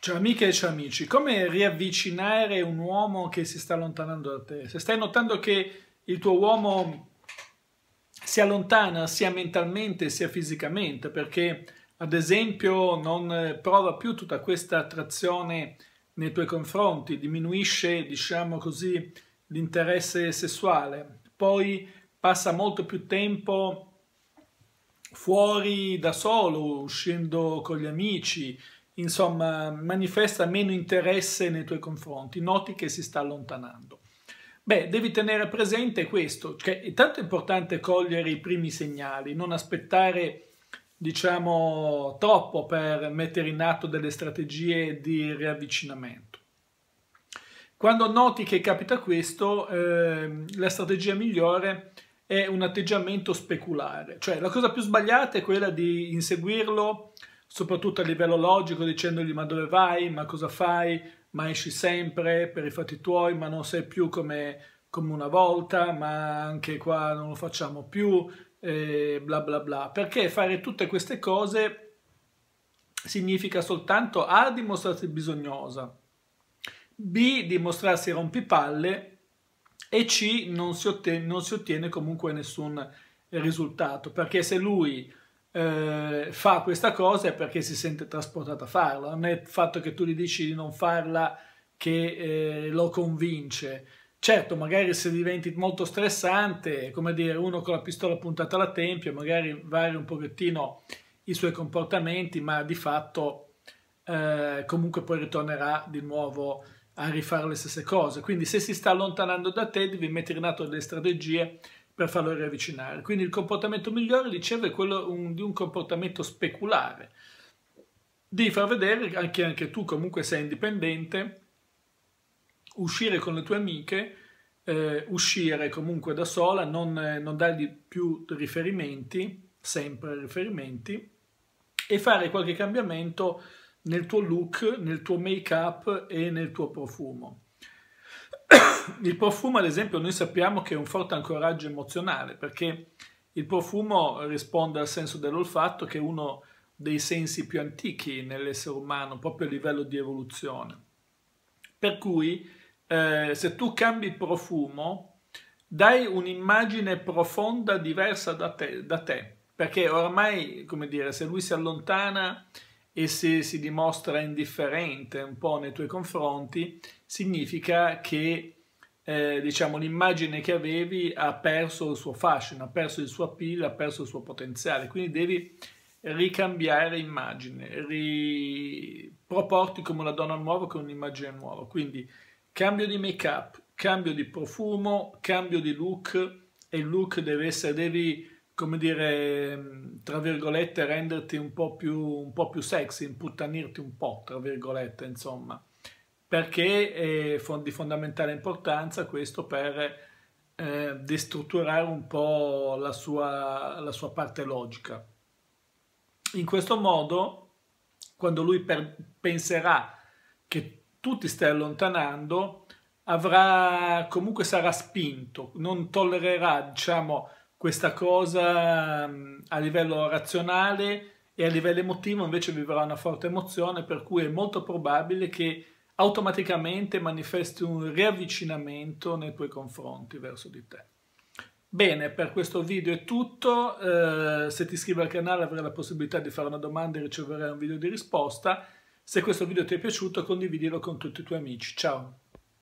Ciao amiche e ciao amici, come riavvicinare un uomo che si sta allontanando da te? Se stai notando che il tuo uomo si allontana sia mentalmente sia fisicamente perché ad esempio non prova più tutta questa attrazione nei tuoi confronti, diminuisce diciamo così l'interesse sessuale, poi passa molto più tempo fuori da solo, uscendo con gli amici, insomma, manifesta meno interesse nei tuoi confronti, noti che si sta allontanando. Beh, devi tenere presente questo, cioè è tanto importante cogliere i primi segnali, non aspettare, diciamo, troppo per mettere in atto delle strategie di riavvicinamento. Quando noti che capita questo, eh, la strategia migliore è un atteggiamento speculare, cioè la cosa più sbagliata è quella di inseguirlo soprattutto a livello logico, dicendogli ma dove vai, ma cosa fai, ma esci sempre per i fatti tuoi, ma non sei più come, come una volta, ma anche qua non lo facciamo più, eh, bla bla bla. Perché fare tutte queste cose significa soltanto A dimostrarsi bisognosa, B dimostrarsi rompipalle e C non si ottiene, non si ottiene comunque nessun risultato, perché se lui eh, fa questa cosa è perché si sente trasportato a farla, non è il fatto che tu gli dici di non farla che eh, lo convince. Certo, magari se diventi molto stressante, come dire, uno con la pistola puntata alla tempia, magari varia un pochettino i suoi comportamenti, ma di fatto eh, comunque poi ritornerà di nuovo a rifare le stesse cose. Quindi se si sta allontanando da te, devi mettere in atto delle strategie per farlo riavvicinare. Quindi il comportamento migliore, dicevo, è quello un, di un comportamento speculare, di far vedere che anche, anche tu comunque sei indipendente, uscire con le tue amiche, eh, uscire comunque da sola, non, eh, non dargli più riferimenti, sempre riferimenti, e fare qualche cambiamento nel tuo look, nel tuo make-up e nel tuo profumo il profumo, ad esempio, noi sappiamo che è un forte ancoraggio emozionale, perché il profumo risponde al senso dell'olfatto che è uno dei sensi più antichi nell'essere umano, proprio a livello di evoluzione. Per cui, eh, se tu cambi profumo, dai un'immagine profonda diversa da te, da te, perché ormai, come dire, se lui si allontana e se si dimostra indifferente un po' nei tuoi confronti, significa che eh, diciamo, l'immagine che avevi ha perso il suo fascino, ha perso il suo appeal, ha perso il suo potenziale. Quindi devi ricambiare immagine, riproporti come una donna nuova con un'immagine nuova. Quindi cambio di make-up, cambio di profumo, cambio di look e il look deve essere, devi come dire, mm, tra virgolette, renderti un po' più, un po più sexy, imputtanirti un po', tra virgolette, insomma, perché è di fondamentale importanza questo per eh, destrutturare un po' la sua, la sua parte logica. In questo modo, quando lui per, penserà che tu ti stai allontanando, avrà comunque sarà spinto, non tollererà, diciamo, questa cosa mm, a livello razionale e a livello emotivo invece vivrà una forte emozione per cui è molto probabile che automaticamente manifesti un riavvicinamento nei tuoi confronti verso di te. Bene, per questo video è tutto, eh, se ti iscrivi al canale avrai la possibilità di fare una domanda e riceverai un video di risposta, se questo video ti è piaciuto condividilo con tutti i tuoi amici, ciao!